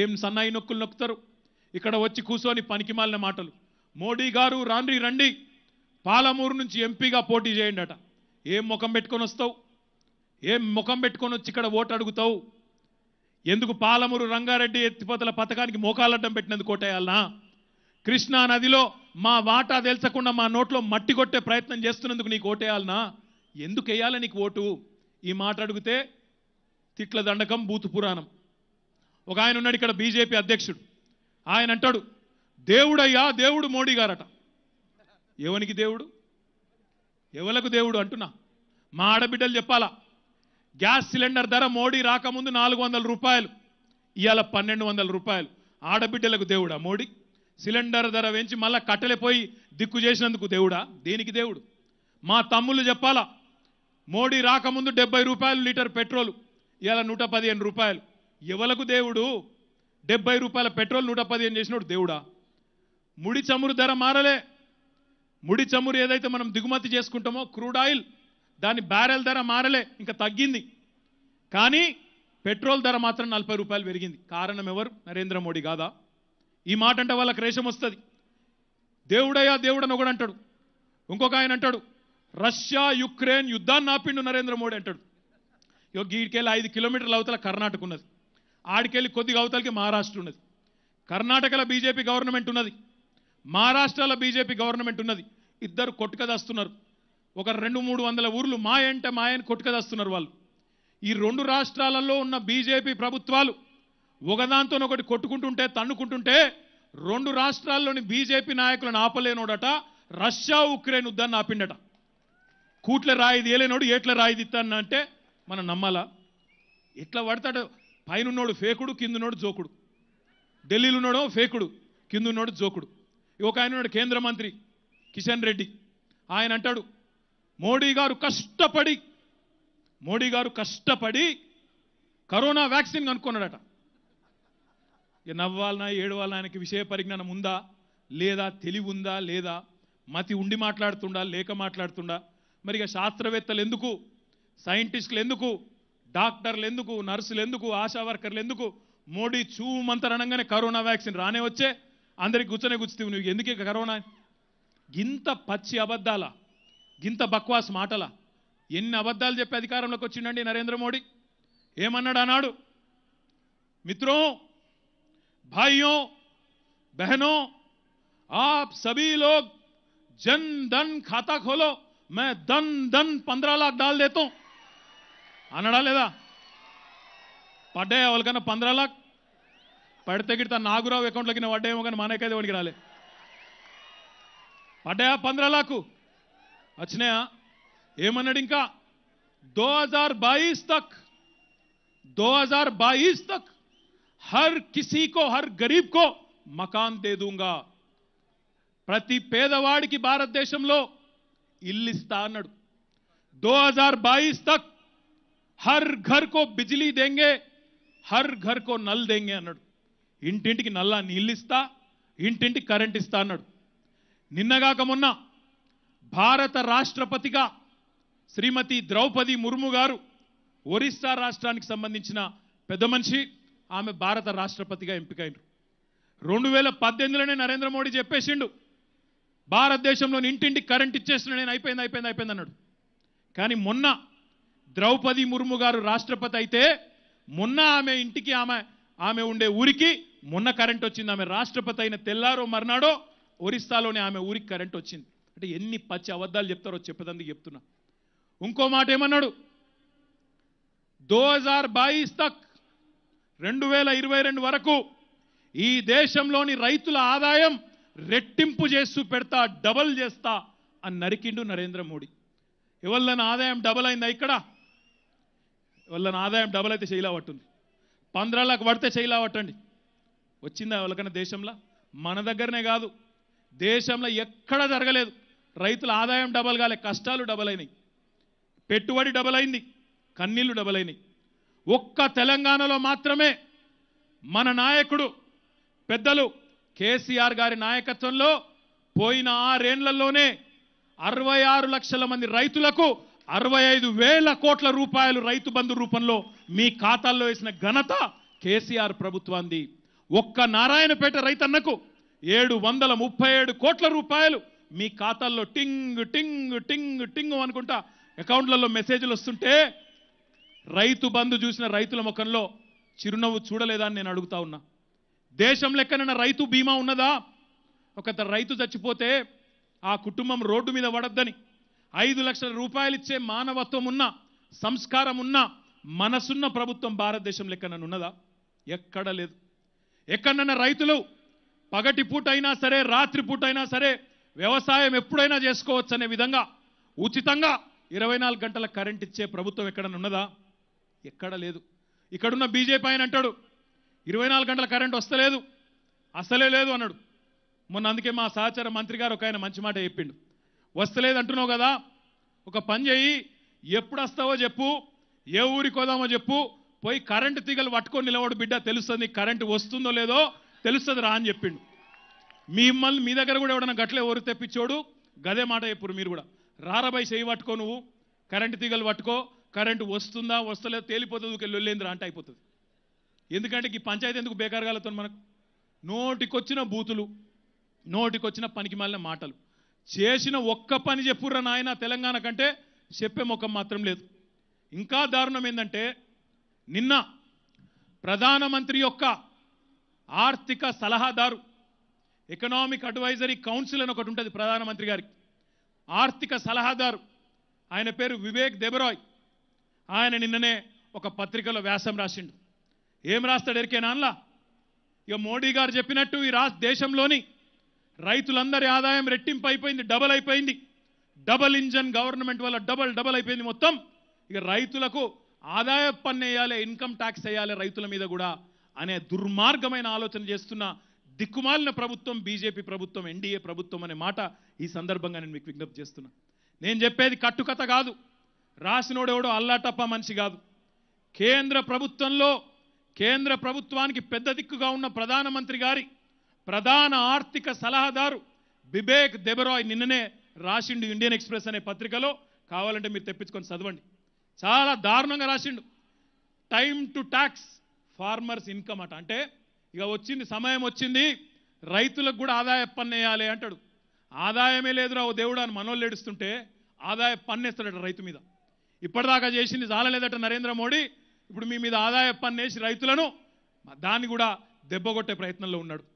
ఏం సన్నాయి నొక్కులు నొక్కుతారు ఇక్కడ వచ్చి కూర్చొని పనికిమాలిన మాటలు మోడీ గారు రాండి రండి పాలమూరు నుంచి ఎంపీగా పోటీ చేయండట ఏం ముఖం పెట్టుకొని వస్తావు ఏం ముఖం పెట్టుకొని వచ్చి ఇక్కడ ఓటు అడుగుతావు ఎందుకు పాలమూరు రంగారెడ్డి ఎత్తిపోతల పథకానికి మోకాలడ్డం పెట్టినందుకు ఓటేయాలనా కృష్ణా నదిలో మా వాటా తెలుసకుండా మా నోట్లో మట్టి కొట్టే ప్రయత్నం చేస్తున్నందుకు నీకు ఓటేయాలనా ఎందుకు వేయాలి నీకు ఓటు ఈ మాట అడిగితే తిట్ల దండకం బూతు పురాణం ఒక ఆయన ఉన్నాడు ఇక్కడ బీజేపీ అధ్యక్షుడు ఆయన అంటాడు దేవుడయ్యా దేవుడు మోడీ గారట ఎవనికి దేవుడు ఎవలకు దేవుడు అంటున్నా మా ఆడబిడ్డలు చెప్పాలా గ్యాస్ సిలిండర్ ధర మోడీ రాకముందు నాలుగు వందల రూపాయలు ఇవాళ పన్నెండు వందల రూపాయలు ఆడబిడ్డలకు దేవుడా మోడీ సిలిండర్ ధర పెంచి మళ్ళీ కట్టెలపోయి దిక్కు చేసినందుకు దేవుడా దేనికి దేవుడు మా తమ్ముళ్ళు చెప్పాలా మోడీ రాకముందు డెబ్బై రూపాయలు లీటర్ పెట్రోల్ ఇవాళ నూట పదిహేను రూపాయలు ఎవలకు దేవుడు డెబ్బై రూపాయల పెట్రోల్ నూట పదిహేను చేసినాడు దేవుడా ముడి చమురు ధర మారలే ముడి చమురు ఏదైతే మనం దిగుమతి చేసుకుంటామో క్రూడ్ ఆయిల్ దాని బ్యారెల్ ధర మారలే ఇంకా తగ్గింది కానీ పెట్రోల్ ధర మాత్రం నలభై రూపాయలు పెరిగింది కారణం ఎవరు నరేంద్ర మోడీ కాదా ఈ మాట అంటే వాళ్ళకి రేషం వస్తుంది దేవుడయ్యా దేవుడని ఒకడు అంటాడు ఇంకొక ఆయన అంటాడు రష్యా యుక్రెయిన్ యుద్ధాన్ని ఆపిండు నరేంద్ర మోడీ అంటాడు ఇక గీడికెళ్ళి ఐదు కిలోమీటర్ల అవతల కర్ణాటక ఉన్నది ఆడికెళ్ళి కొద్దిగా అవతలకి మహారాష్ట్ర ఉన్నది కర్ణాటకలో బీజేపీ గవర్నమెంట్ ఉన్నది మహారాష్ట్రలో బీజేపీ గవర్నమెంట్ ఉన్నది ఇద్దరు కొట్టుకదస్తున్నారు ఒక రెండు మూడు వందల ఊర్లు మా ఎంట మాయని కొట్టుకదస్తున్నారు వాళ్ళు ఈ రెండు రాష్ట్రాలలో ఉన్న బీజేపీ ప్రభుత్వాలు ఒకదాంతోనొకటి కొట్టుకుంటుంటే తన్నుకుంటుంటే రెండు రాష్ట్రాల్లోని బీజేపీ నాయకులను ఆపలేనోడట రష్యా ఉక్రెయిన్ ఉద్దని ఆపిండట కూట్ల రాయిది ఏలేనోడు ఏట్ల రాయిది అంటే మనం నమ్మాలా ఎట్లా పడతాడు ఉన్నాడు ఫేకుడు కింద ఉన్నాడు జోకుడు ఢిల్లీలో ఉన్నాడో ఫేకుడు ఉన్నాడు జోకుడు ఒక ఆయన ఉన్నాడు కేంద్ర మంత్రి కిషన్ రెడ్డి ఆయన అంటాడు మోడీ గారు కష్టపడి మోడీ గారు కష్టపడి కరోనా వ్యాక్సిన్ కనుక్కున్నాడట నవ్వాలనా ఏడవాలనా ఆయనకి విషయ పరిజ్ఞానం ఉందా లేదా తెలివి ఉందా లేదా మతి ఉండి మాట్లాడుతుండా లేక మాట్లాడుతుండా మరిగా శాస్త్రవేత్తలు ఎందుకు సైంటిస్టులు ఎందుకు డాక్టర్లు ఎందుకు నర్సులు ఎందుకు ఆశా వర్కర్లు ఎందుకు మోడీ చూమంతరణంగానే కరోనా వ్యాక్సిన్ రానే వచ్చే అందరికి కూర్చొనే కూర్చుతావు నువ్వు ఎందుకే కరోనా గింత పచ్చి అబద్ధాల గింత బక్వాస్ మాటల ఎన్ని అబద్ధాలు చెప్పి అధికారంలోకి వచ్చిండండి నరేంద్ర మోడీ ఏమన్నాడు అన్నాడు మిత్రో భాయ్యో బహనో ఆప్ सभी జన్ ధన్ ఖాతా खाता మే मैं ధన్ పంద్రా पंद्रह लाख डाल అనడా లేదా పడ్డాయి వాళ్ళకన్నా పంద్రా లాక్ పడితే గిడితే నాగురావు అకౌంట్లోకి పడ్డాయేమో కానీ మనకైతే వాడికి రాలే పడ్డాయా పంద్రా లాకు వచ్చినాయా ఏమన్నాడు ఇంకా దో హజార్ బాయిస్ తక్ దో హజార్ బాయిస్ తక్ హర్ కిసీకో హర్ గరీబ్ కో మకాన్ దేదూంగా ప్రతి పేదవాడికి భారతదేశంలో ఇల్లు ఇస్తా అన్నాడు దో హజార్ బాయిస్ తక్ హర్ ఘర్ కో బిజిలీ దేంగే హర్ ఘర్ కో నల్ దెంగే అన్నాడు ఇంటింటికి నల్లా నీళ్ళు ఇస్తా ఇంటింటికి కరెంట్ ఇస్తా అన్నాడు నిన్నగాక మొన్న భారత రాష్ట్రపతిగా శ్రీమతి ద్రౌపది ముర్ము గారు ఒరిస్సా రాష్ట్రానికి సంబంధించిన పెద్ద మనిషి ఆమె భారత రాష్ట్రపతిగా ఎంపికైనరు రెండు వేల పద్దెనిమిదిలోనే నరేంద్ర మోడీ చెప్పేసిండు భారతదేశంలోని ఇంటింటికి కరెంట్ ఇచ్చేసిన నేను అయిపోయింది అయిపోయింది అయిపోయింది అన్నాడు కానీ మొన్న ద్రౌపది ముర్ము గారు రాష్ట్రపతి అయితే మొన్న ఆమె ఇంటికి ఆమె ఆమె ఉండే ఊరికి మొన్న కరెంట్ వచ్చింది ఆమె రాష్ట్రపతి అయిన తెల్లారో మర్నాడో ఒరిస్సాలోనే ఆమె ఊరికి కరెంట్ వచ్చింది అంటే ఎన్ని పచ్చి అబద్ధాలు చెప్తారో చెప్పదందుకు చెప్తున్నా ఇంకో మాట ఏమన్నాడు దో హజార్ బాయిస్ తక్ రెండు వేల ఇరవై రెండు వరకు ఈ దేశంలోని రైతుల ఆదాయం రెట్టింపు చేస్తూ పెడతా డబల్ చేస్తా అని నరికిండు నరేంద్ర మోడీ ఎవరిదైనా ఆదాయం డబల్ అయిందా ఇక్కడ వాళ్ళ ఆదాయం డబల్ అయితే చేయలా పట్టుంది పంద్రాళ్ళకు పడితే చేయలా పట్టండి వచ్చిందా వాళ్ళకన్నా దేశంలో మన దగ్గరనే కాదు దేశంలో ఎక్కడ జరగలేదు రైతుల ఆదాయం డబల్ కాలే కష్టాలు డబల్ అయినాయి పెట్టుబడి డబల్ అయింది కన్నీళ్లు డబల్ అయినాయి ఒక్క తెలంగాణలో మాత్రమే మన నాయకుడు పెద్దలు కేసీఆర్ గారి నాయకత్వంలో పోయిన ఆరేళ్లలోనే అరవై ఆరు లక్షల మంది రైతులకు అరవై ఐదు వేల కోట్ల రూపాయలు రైతు బంధు రూపంలో మీ ఖాతాల్లో వేసిన ఘనత కేసీఆర్ ప్రభుత్వాన్ని ఒక్క నారాయణపేట రైతన్నకు ఏడు వందల ముప్పై ఏడు కోట్ల రూపాయలు మీ ఖాతాల్లో టింగ్ టింగ్ టింగ్ టింగ్ అనుకుంటా అకౌంట్లలో మెసేజ్లు వస్తుంటే రైతు బంధు చూసిన రైతుల ముఖంలో చిరునవ్వు చూడలేదని నేను అడుగుతా ఉన్నా దేశం లెక్కనైనా రైతు బీమా ఉన్నదా ఒక రైతు చచ్చిపోతే ఆ కుటుంబం రోడ్డు మీద పడద్దని ఐదు లక్షల రూపాయలు ఇచ్చే మానవత్వం ఉన్న సంస్కారం ఉన్న మనసున్న ప్రభుత్వం భారతదేశం లెక్క ఉన్నదా ఎక్కడ లేదు ఎక్కడన్నా రైతులు పగటి పూట అయినా సరే రాత్రి పూట అయినా సరే వ్యవసాయం ఎప్పుడైనా చేసుకోవచ్చు అనే విధంగా ఉచితంగా ఇరవై నాలుగు గంటల కరెంట్ ఇచ్చే ప్రభుత్వం ఎక్కడన్నా ఉన్నదా ఎక్కడ లేదు ఇక్కడున్న బీజేపీ ఆయన అంటాడు ఇరవై నాలుగు గంటల కరెంట్ వస్తలేదు అసలే లేదు అన్నాడు మొన్న అందుకే మా సహచార మంత్రి గారు ఒక ఆయన మంచి మాట చెప్పిండు వస్తలేదంటున్నావు కదా ఒక పని చేయి ఎప్పుడు వస్తావో చెప్పు ఏ ఊరికి వదామో చెప్పు పోయి కరెంటు తీగలు పట్టుకొని నిలబడు బిడ్డ తెలుస్తుంది కరెంటు వస్తుందో లేదో తెలుస్తుంది రా అని చెప్పిండు మిమ్మల్ని మీ దగ్గర కూడా ఎవడన్నా గట్లే ఓరు తెప్పించోడు గదే మాట చెప్పుడు మీరు కూడా రారబై చేయి పట్టుకో నువ్వు కరెంటు తీగలు పట్టుకో కరెంటు వస్తుందా వస్తలేదో తేలిపోతుంది ఊకెళ్ళి వెళ్ళేందిరా అంటే అయిపోతుంది ఎందుకంటే ఈ పంచాయతీ ఎందుకు బేకారగాలతో మనకు నోటికొచ్చిన బూతులు నోటికొచ్చిన పనికి మాలిన మాటలు చేసిన ఒక్క పని చెప్పుర్రా నాయన తెలంగాణ కంటే చెప్పే ముఖం మాత్రం లేదు ఇంకా దారుణం ఏంటంటే నిన్న ప్రధానమంత్రి యొక్క ఆర్థిక సలహాదారు ఎకనామిక్ అడ్వైజరీ కౌన్సిల్ అని ఒకటి ఉంటుంది ప్రధానమంత్రి గారికి ఆర్థిక సలహాదారు ఆయన పేరు వివేక్ దెబరాయ్ ఆయన నిన్ననే ఒక పత్రికలో వ్యాసం రాసిండు ఏం రాస్తాడు ఎరికే అన్లా ఇక మోడీ గారు చెప్పినట్టు ఈ రా దేశంలోని రైతులందరి ఆదాయం రెట్టింపు అయిపోయింది డబల్ అయిపోయింది డబల్ ఇంజన్ గవర్నమెంట్ వల్ల డబల్ డబల్ అయిపోయింది మొత్తం ఇక రైతులకు ఆదాయ పన్ను వేయాలి ఇన్కమ్ ట్యాక్స్ వేయాలి రైతుల మీద కూడా అనే దుర్మార్గమైన ఆలోచన చేస్తున్న దిక్కుమాలిన ప్రభుత్వం బీజేపీ ప్రభుత్వం ఎన్డీఏ ప్రభుత్వం అనే మాట ఈ సందర్భంగా నేను మీకు విజ్ఞప్తి చేస్తున్నా నేను చెప్పేది కట్టుకథ కాదు రాసినోడెవడో అల్లాటప్ప మనిషి కాదు కేంద్ర ప్రభుత్వంలో కేంద్ర ప్రభుత్వానికి పెద్ద దిక్కుగా ఉన్న ప్రధానమంత్రి గారి ప్రధాన ఆర్థిక సలహాదారు బిబేక్ దెబరాయ్ నిన్ననే రాసిండు ఇండియన్ ఎక్స్ప్రెస్ అనే పత్రికలో కావాలంటే మీరు తెప్పించుకొని చదవండి చాలా దారుణంగా రాసిండు time to tax farmers income అట అంటే ఇక వచ్చింది సమయం వచ్చింది రైతులకు కూడా ఆదాయ పన్ను వేయాలి అంటాడు ఆదాయమే లేదురా ఓ దేవుడు అని మనోళ్ళు ఏడుస్తుంటే ఆదాయ పన్ను వేస్తాడట రైతు మీద ఇప్పటిదాకా చేసింది చాలలేదట నరేంద్ర మోడీ ఇప్పుడు మీ మీద ఆదాయ పన్ను వేసి రైతులను దాన్ని కూడా దెబ్బగొట్టే ప్రయత్నంలో ఉన్నాడు